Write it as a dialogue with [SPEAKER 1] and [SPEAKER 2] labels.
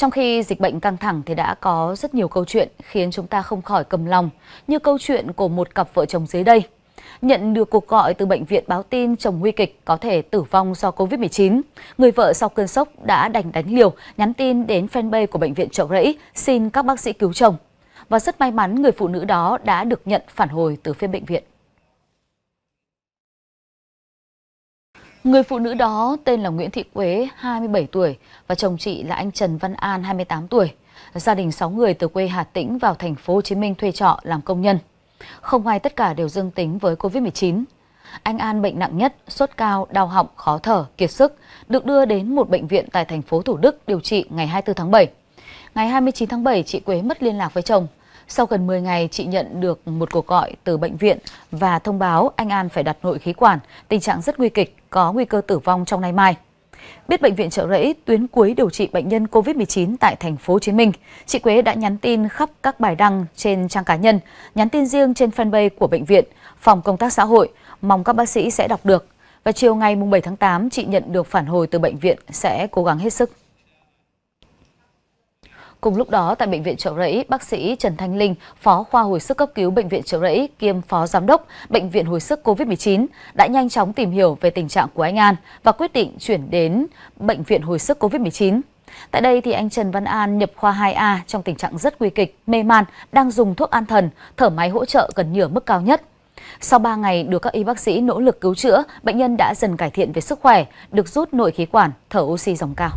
[SPEAKER 1] Trong khi dịch bệnh căng thẳng thì đã có rất nhiều câu chuyện khiến chúng ta không khỏi cầm lòng, như câu chuyện của một cặp vợ chồng dưới đây. Nhận được cuộc gọi từ bệnh viện báo tin chồng nguy kịch có thể tử vong do Covid-19, người vợ sau cơn sốc đã đành đánh liều nhắn tin đến fanpage của bệnh viện trợ Rẫy xin các bác sĩ cứu chồng. Và rất may mắn người phụ nữ đó đã được nhận phản hồi từ phía bệnh viện. Người phụ nữ đó tên là Nguyễn Thị Quế, 27 tuổi và chồng chị là anh Trần Văn An, 28 tuổi. Gia đình 6 người từ quê Hà Tĩnh vào thành phố Hồ Chí Minh thuê trọ làm công nhân. Không ai tất cả đều dương tính với Covid-19. Anh An bệnh nặng nhất, sốt cao, đau họng, khó thở, kiệt sức, được đưa đến một bệnh viện tại thành phố Thủ Đức điều trị ngày 24 tháng 7. Ngày 29 tháng 7, chị Quế mất liên lạc với chồng sau gần 10 ngày, chị nhận được một cuộc gọi từ bệnh viện và thông báo anh An phải đặt nội khí quản, tình trạng rất nguy kịch, có nguy cơ tử vong trong nay mai. Biết bệnh viện Trợ Rẫy tuyến cuối điều trị bệnh nhân COVID-19 tại thành phố Hồ Chí Minh, chị Quế đã nhắn tin khắp các bài đăng trên trang cá nhân, nhắn tin riêng trên fanpage của bệnh viện, phòng công tác xã hội, mong các bác sĩ sẽ đọc được. Và chiều ngày 7 tháng 8, chị nhận được phản hồi từ bệnh viện sẽ cố gắng hết sức. Cùng lúc đó, tại Bệnh viện Trợ Rẫy, bác sĩ Trần Thanh Linh, Phó khoa hồi sức cấp cứu Bệnh viện Trợ Rẫy kiêm Phó Giám đốc Bệnh viện hồi sức COVID-19 đã nhanh chóng tìm hiểu về tình trạng của anh An và quyết định chuyển đến Bệnh viện hồi sức COVID-19. Tại đây thì anh Trần Văn An nhập khoa 2A trong tình trạng rất nguy kịch, mê man, đang dùng thuốc an thần, thở máy hỗ trợ gần nửa mức cao nhất. Sau 3 ngày được các y bác sĩ nỗ lực cứu chữa, bệnh nhân đã dần cải thiện về sức khỏe, được rút nội khí quản, thở oxy dòng cao.